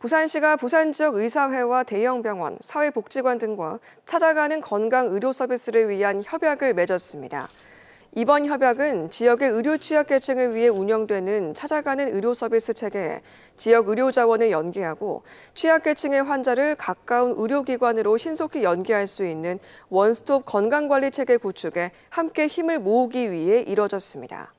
부산시가 부산 지역 의사회와 대형병원, 사회복지관 등과 찾아가는 건강 의료 서비스를 위한 협약을 맺었습니다. 이번 협약은 지역의 의료 취약 계층을 위해 운영되는 찾아가는 의료 서비스 체계에 지역 의료 자원을 연계하고 취약 계층의 환자를 가까운 의료기관으로 신속히 연계할 수 있는 원스톱 건강관리 체계 구축에 함께 힘을 모으기 위해 이뤄졌습니다.